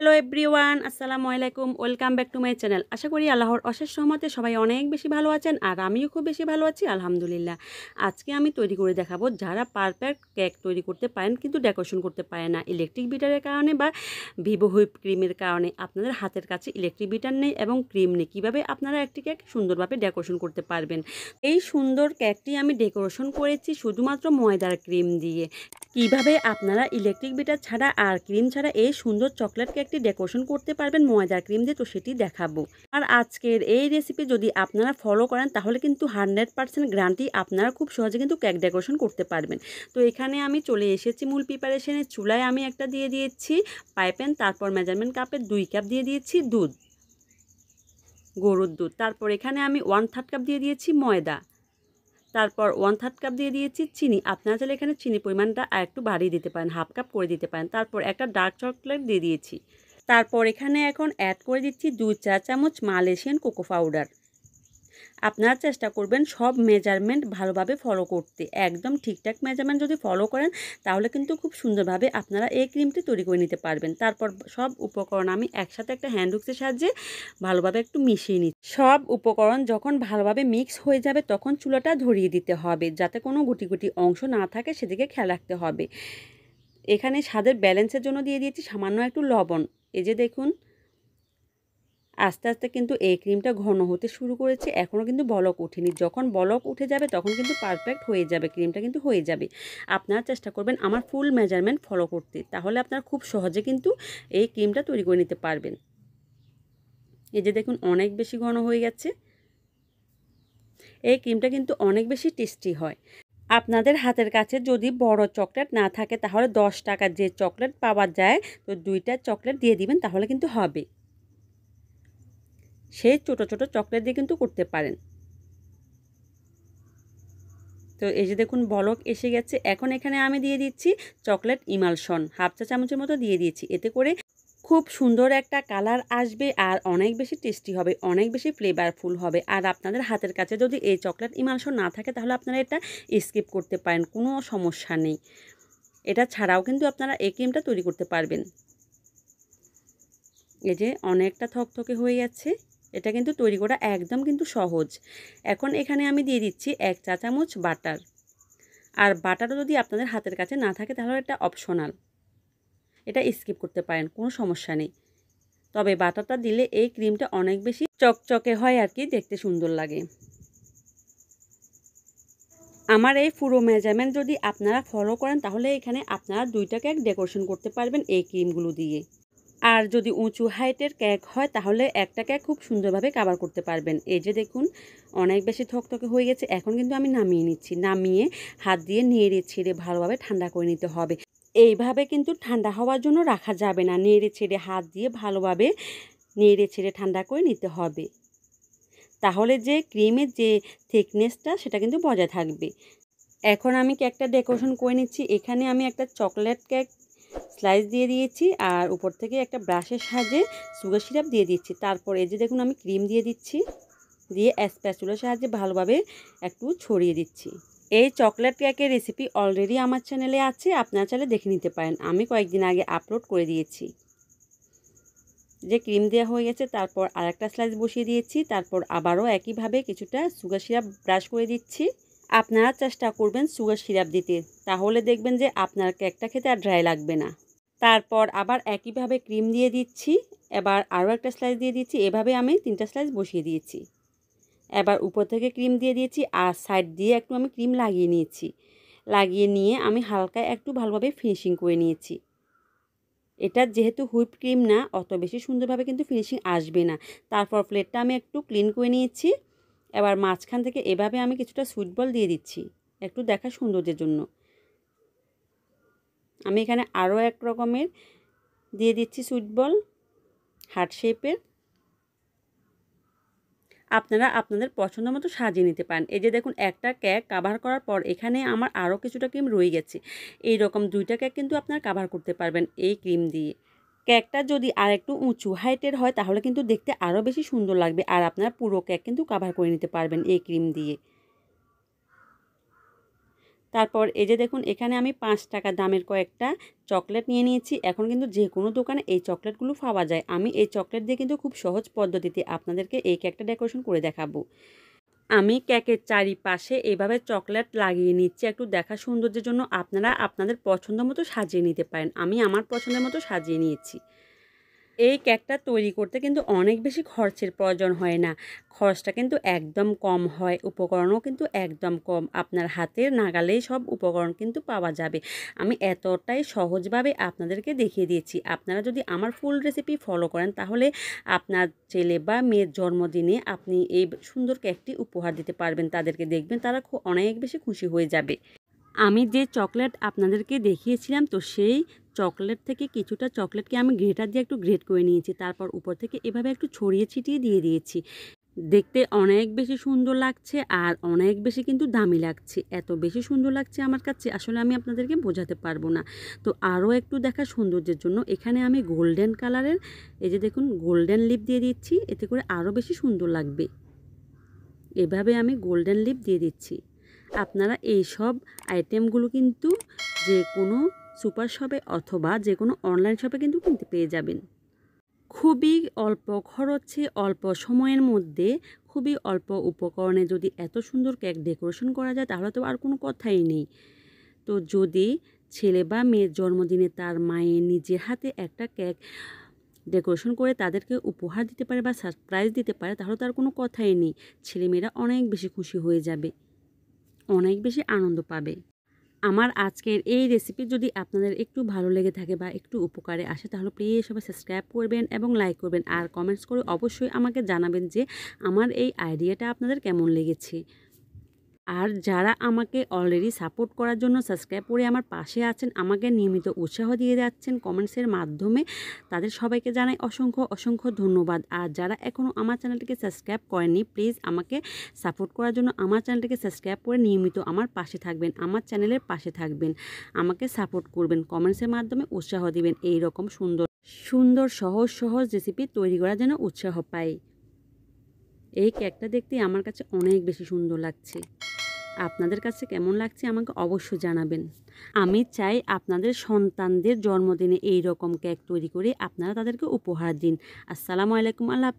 hello everyone আসসালামু আলাইকুম welcome back to my channel আশা করি আল্লাহর অশেষ সহমতে সবাই অনেক বেশি ভালো আছেন আর আমিও খুব বেশি ভালো আছি আলহামদুলিল্লাহ আজকে আমি তৈরি করে দেখাবো যারা পারফেক্ট কেক তৈরি করতে পারেন কিন্তু ডেকোরেশন করতে পারে না ইলেকট্রিক বিটারের কারণে বা ভিভো হুইপ ক্রিমের কারণে আপনাদের হাতের কাছে ইলেকট্রিক বিটার নেই এবং ক্রিম নেই কীভাবে আপনারা একটি কেক সুন্দরভাবে ডেকোরেশন করতে পারবেন এই সুন্দর কেকটি আমি ডেকোরেশন করেছি শুধুমাত্র ময়দার ক্রিম দিয়ে কিভাবে আপনারা ইলেকট্রিক বিটার ছাড়া আর ক্রিম ছাড়া এই সুন্দর চকলেট কেক একটি ডেকোরেশন করতে পারবেন ময়দার ক্রিম দিয়ে তো সেটি দেখাবো আর আজকের এই রেসিপি যদি আপনারা ফলো করেন তাহলে কিন্তু হান্ড্রেড পার্সেন্ট গ্যারান্টি আপনারা খুব সহজে কিন্তু কেক ডেকোরেশন করতে পারবেন তো এখানে আমি চলে এসেছি মূল প্রিপারেশনের চুলায় আমি একটা দিয়ে দিয়েছি পাইপেন তারপর মেজারমেন্ট কাপের দুই কাপ দিয়ে দিয়েছি দুধ গরুর দুধ তারপর এখানে আমি ওয়ান থার্ড কাপ দিয়ে দিয়েছি ময়দা তারপর ওয়ান থার্ড কাপ দিয়ে দিয়েছি চিনি আপনারা চাইলে এখানে চিনি পরিমাণটা আরেকটু একটু বাড়িয়ে দিতে পারেন হাফ কাপ করে দিতে পারেন তারপর একটা ডার্ক চকলেট দিয়ে দিয়েছি তারপর এখানে এখন অ্যাড করে দিচ্ছি দু চা চামচ মালয়েশিয়ান কোকো পাউডার আপনারা চেষ্টা করবেন সব মেজারমেন্ট ভালোভাবে ফলো করতে একদম ঠিকঠাক মেজারমেন্ট যদি ফলো করেন তাহলে কিন্তু খুব সুন্দরভাবে আপনারা এই ক্রিমটি তৈরি করে নিতে পারবেন তারপর সব উপকরণ আমি একসাথে একটা হ্যান্ডউক্সের সাহায্যে ভালোভাবে একটু মিশিয়ে নিই সব উপকরণ যখন ভালোভাবে মিক্স হয়ে যাবে তখন চুলাটা ধরিয়ে দিতে হবে যাতে কোনো গুটি গুটি অংশ না থাকে সেদিকে খেয়াল রাখতে হবে এখানে স্বাদের ব্যালেন্সের জন্য দিয়ে দিয়েছি সামান্য একটু লবণ এই যে দেখুন আস্তে আস্তে কিন্তু এই ক্রিমটা ঘন হতে শুরু করেছে এখনও কিন্তু বলক ওঠেনি যখন বলক উঠে যাবে তখন কিন্তু পারফেক্ট হয়ে যাবে ক্রিমটা কিন্তু হয়ে যাবে আপনারা চেষ্টা করবেন আমার ফুল মেজারমেন্ট ফলো করতে তাহলে আপনারা খুব সহজে কিন্তু এই ক্রিমটা তৈরি করে নিতে পারবেন এই যে দেখুন অনেক বেশি ঘন হয়ে গেছে এই ক্রিমটা কিন্তু অনেক বেশি টেস্টি হয় আপনাদের হাতের কাছে যদি বড় চকলেট না থাকে তাহলে দশ টাকার যে চকলেট পাওয়া যায় তো দুইটা চকলেট দিয়ে দিবেন তাহলে কিন্তু হবে সেই ছোটো ছোটো চকলেট দিয়ে কিন্তু করতে পারেন তো এই যে দেখুন বলক এসে গেছে এখন এখানে আমি দিয়ে দিচ্ছি চকলেট ইমালশন হাফ চা চামচের মতো দিয়ে দিয়েছি এতে করে খুব সুন্দর একটা কালার আসবে আর অনেক বেশি টেস্টি হবে অনেক বেশি ফ্লেভারফুল হবে আর আপনাদের হাতের কাছে যদি এই চকলেট ইমালশন না থাকে তাহলে আপনারা এটা স্কিপ করতে পারেন কোনো সমস্যা নেই এটা ছাড়াও কিন্তু আপনারা এই ক্রিমটা তৈরি করতে পারবেন এই যে অনেকটা থকথকে হয়ে যাচ্ছে এটা কিন্তু তৈরি করা একদম কিন্তু সহজ এখন এখানে আমি দিয়ে দিচ্ছি এক চা চামচ বাটার আর বাটারও যদি আপনাদের হাতের কাছে না থাকে তাহলে এটা অপশনাল এটা স্কিপ করতে পারেন কোনো সমস্যা নেই তবে বাটারটা দিলে এই ক্রিমটা অনেক বেশি চকচকে হয় আর কি দেখতে সুন্দর লাগে আমার এই পুরো মেজারমেন্ট যদি আপনারা ফলো করেন তাহলে এখানে আপনারা দুইটা টাকা এক ডেকোরেশন করতে পারবেন এই ক্রিমগুলো দিয়ে আর যদি উঁচু হাইটের কেক হয় তাহলে একটা কেক খুব সুন্দরভাবে কাবার করতে পারবেন এই যে দেখুন অনেক বেশি থকথকে হয়ে গেছে এখন কিন্তু আমি নামিয়ে নিচ্ছি নামিয়ে হাত দিয়ে নেড়ে ছেড়ে ভালোভাবে ঠান্ডা করে নিতে হবে এইভাবে কিন্তু ঠান্ডা হওয়ার জন্য রাখা যাবে না নেড়ে ছেড়ে হাত দিয়ে ভালোভাবে নেড়ে ছেড়ে ঠান্ডা করে নিতে হবে তাহলে যে ক্রিমের যে থিকনেসটা সেটা কিন্তু বজায় থাকবে এখন আমি কেকটা ডেকোরেশন করে নিচ্ছি এখানে আমি একটা চকলেট কেক স্লাইস দিয়ে দিয়েছি আর উপর থেকে একটা ব্রাশের সাহায্যে সুগার সিরাপ দিয়ে দিচ্ছি তারপর এই যে দেখুন আমি ক্রিম দিয়ে দিচ্ছি দিয়ে স্প্যাচুলার সাহায্যে ভালোভাবে একটু ছড়িয়ে দিচ্ছি এই চকলেট কেকের রেসিপি অলরেডি আমার চ্যানেলে আছে আপনার চাইলে দেখে নিতে পারেন আমি কয়েকদিন আগে আপলোড করে দিয়েছি যে ক্রিম দেওয়া হয়ে গেছে তারপর আরেকটা স্লাইস বসিয়ে দিয়েছি তারপর আবারও একইভাবে কিছুটা সুগার সিরাপ ব্রাশ করে দিচ্ছি আপনারা চেষ্টা করবেন সুগার সিরাপ দিতে তাহলে দেখবেন যে আপনার কেকটা খেতে আর ড্রাই লাগবে না তারপর আবার একইভাবে ক্রিম দিয়ে দিচ্ছি এবার আরও একটা স্লাইস দিয়ে দিচ্ছি এভাবে আমি তিনটা স্লাইস বসিয়ে দিয়েছি এবার উপর থেকে ক্রিম দিয়ে দিয়েছি আর সাইড দিয়ে একটু আমি ক্রিম লাগিয়ে নিয়েছি লাগিয়ে নিয়ে আমি হালকা একটু ভালোভাবে ফিনিশিং করে নিয়েছি এটা যেহেতু হুইপ ক্রিম না অত বেশি সুন্দরভাবে কিন্তু ফিনিশিং আসবে না তারপর প্লেটটা আমি একটু ক্লিন করে নিয়েছি এবার মাঝখান থেকে এভাবে আমি কিছুটা সুইট বল দিয়ে দিচ্ছি একটু দেখা সৌন্দর্যের জন্য আমি এখানে আরও এক রকমের দিয়ে দিচ্ছি সুইট বল হার্ট শেপের আপনারা আপনাদের পছন্দ মতো সাজিয়ে নিতে পারেন এই যে দেখুন একটা ক্যাক কাভার করার পর এখানে আমার আরও কিছুটা ক্রিম রয়ে গেছে এই রকম দুইটা ক্যাক কিন্তু আপনারা কাভার করতে পারবেন এই ক্রিম দিয়ে কেকটা যদি আর একটু উঁচু হাইটের হয় তাহলে কিন্তু দেখতে আরও বেশি সুন্দর লাগবে আর আপনারা পুরো কেক কিন্তু কাভার করে নিতে পারবেন এই ক্রিম দিয়ে তারপর এই যে দেখুন এখানে আমি পাঁচ টাকা দামের কয়েকটা চকলেট নিয়ে নিয়েছি এখন কিন্তু যে কোনো দোকানে এই চকলেটগুলো পাওয়া যায় আমি এই চকলেট দিয়ে কিন্তু খুব সহজ পদ্ধতিতে আপনাদেরকে এই কেকটা ডেকোরেশন করে দেখাবো আমি কেকের চারিপাশে এভাবে চকলেট লাগিয়ে নিচ্ছি একটু দেখা সৌন্দর্যের জন্য আপনারা আপনাদের পছন্দ মতো সাজিয়ে নিতে পারেন আমি আমার পছন্দের মতো সাজিয়ে নিয়েছি এই কেকটা তৈরি করতে কিন্তু অনেক বেশি খরচের প্রয়োজন হয় না খরচটা কিন্তু একদম কম হয় উপকরণও কিন্তু একদম কম আপনার হাতের নাগালেই সব উপকরণ কিন্তু পাওয়া যাবে আমি এতটাই সহজভাবে আপনাদেরকে দেখিয়ে দিয়েছি আপনারা যদি আমার ফুল রেসিপি ফলো করেন তাহলে আপনার ছেলে বা মেয়ের জন্মদিনে আপনি এই সুন্দর কেকটি উপহার দিতে পারবেন তাদেরকে দেখবেন তারা অনেক বেশি খুশি হয়ে যাবে আমি যে চকলেট আপনাদেরকে দেখিয়েছিলাম তো সেই চকলেট থেকে কিছুটা চকলেটকে আমি গ্রেটার দিয়ে একটু গ্রেট করে নিয়েছি তারপর উপর থেকে এভাবে একটু ছড়িয়ে ছিটিয়ে দিয়ে দিয়েছি দেখতে অনেক বেশি সুন্দর লাগছে আর অনেক বেশি কিন্তু দামি লাগছে এত বেশি সুন্দর লাগছে আমার কাছে আসলে আমি আপনাদেরকে বোঝাতে পারবো না তো আরও একটু দেখা সৌন্দর্যের জন্য এখানে আমি গোল্ডেন কালারের এই যে দেখুন গোল্ডেন লিপ দিয়ে দিচ্ছি এতে করে আরও বেশি সুন্দর লাগবে এভাবে আমি গোল্ডেন লিপ দিয়ে দিচ্ছি আপনারা এই সব আইটেমগুলো কিন্তু যে কোনো সুপার শপে অথবা যে কোনো অনলাইন শপে কিন্তু কিনতে পেয়ে যাবেন খুবই অল্প খরচে অল্প সময়ের মধ্যে খুবই অল্প উপকরণে যদি এত সুন্দর কেক ডেকোরেশন করা যায় তাহলে তো আর কোনো কথাই নেই তো যদি ছেলে বা মেয়ের জন্মদিনে তার মায়ের নিজের হাতে একটা কেক ডেকোরেশন করে তাদেরকে উপহার দিতে পারে বা সারপ্রাইজ দিতে পারে তাহলে তার কোনো কথাই নেই ছেলেমেয়েরা অনেক বেশি খুশি হয়ে যাবে অনেক বেশি আনন্দ পাবে আমার আজকের এই রেসিপি যদি আপনাদের একটু ভালো লেগে থাকে বা একটু উপকারে আসে তাহলে প্লিজ সবাই সাবস্ক্রাইব করবেন এবং লাইক করবেন আর কমেন্টস করে অবশ্যই আমাকে জানাবেন যে আমার এই আইডিয়াটা আপনাদের কেমন লেগেছে আর যারা আমাকে অলরেডি সাপোর্ট করার জন্য সাবস্ক্রাইব করে আমার পাশে আছেন আমাকে নিয়মিত উৎসাহ দিয়ে যাচ্ছেন কমেন্টসের মাধ্যমে তাদের সবাইকে জানাই অসংখ্য অসংখ্য ধন্যবাদ আর যারা এখনও আমার চ্যানেলটিকে সাবস্ক্রাইব করেনি প্লিজ আমাকে সাপোর্ট করার জন্য আমার চ্যানেলটিকে সাবস্ক্রাইব করে নিয়মিত আমার পাশে থাকবেন আমার চ্যানেলের পাশে থাকবেন আমাকে সাপোর্ট করবেন কমেন্টসের মাধ্যমে উৎসাহ দিবেন এই রকম সুন্দর সুন্দর সহজ সহজ রেসিপি তৈরি করা যেন উৎসাহ পাই এই কেকটা দেখতে আমার কাছে অনেক বেশি সুন্দর লাগছে আপনাদের কাছে কেমন লাগছে আমাকে অবশ্য জানাবেন আমি চাই আপনাদের সন্তানদের জন্মদিনে এই রকম কেক তৈরি করে আপনারা তাদেরকে উপহার দিন আসসালামু আলাইকুম আল্লাহ